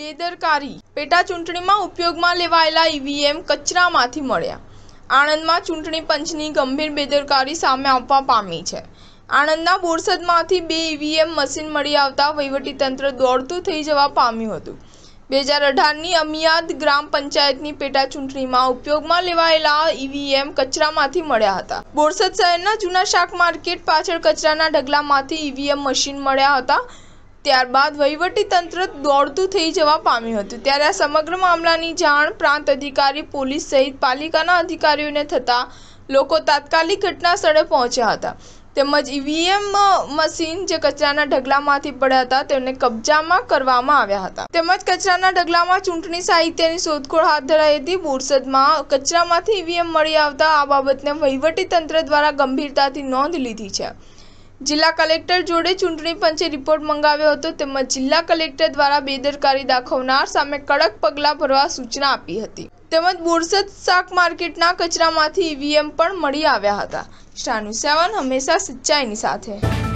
બેદરકારી પેટા ચૂંટણીમાં ઉપયોગમાં લેવાયેલા ઈવીએમ કચરામાંથી મળ્યા આણંદમાં ચૂંટણી પંચની ગંભીર બેદરકારી સામે આવવા પામી છે આણંદના બોરસદમાંથી બે ઈવીએમ મશીન મળી આવતા વહીવટીતંત્ર દોડતું થઈ જવા પામ્યું હતું બે હજાર અઢારની અમિયાદ ગ્રામ પંચાયતની પેટા ચૂંટણીમાં ઉપયોગમાં લેવાયેલા ઈવીએમ કચરામાંથી મળ્યા હતા બોરસદ શહેરના જૂના શાક માર્કેટ પાછળ કચરાના ઢગલામાંથી ઈવીએમ મશીન મળ્યા હતા ત્યારબાદ વહીવટીતંત્ર દોડતું થઈ જવા પામ્યું હતું ત્યારે આ સમગ્ર મામલાની જાણ પ્રાંત અધિકારી પોલીસ સહિત પાલિકાના અધિકારીઓને થતાં લોકો તાત્કાલિક ઘટના સ્થળે પહોંચ્યા હતા તેમજ ઈવીએમ મશીન જે કચરાના ઢગલામાંથી પડ્યા હતા તેમને કબજામાં કરવામાં આવ્યા હતા તેમજ કચરાના ઢગલામાં ચૂંટણી સાહિત્યની શોધખોળ હાથ ધરાઈ હતી બોરસદમાં કચરામાંથી ઈવીએમ મળી આવતા આ બાબતને વહીવટીતંત્ર દ્વારા ગંભીરતાથી નોંધ લીધી છે જિલ્લા કલેક્ટર જોડે ચૂંટણી પંચે રિપોર્ટ મંગાવ્યો હતો તેમજ જિલ્લા કલેક્ટર દ્વારા બેદરકારી દાખવનાર સામે કડક પગલાં ભરવા સૂચના આપી હતી તેમજ બોરસદ શાક માર્કેટના કચરામાંથી ઈવીએમ પણ મળી આવ્યા હતા સ્ટાર સેવન હંમેશા સચ્ચાઈની સાથે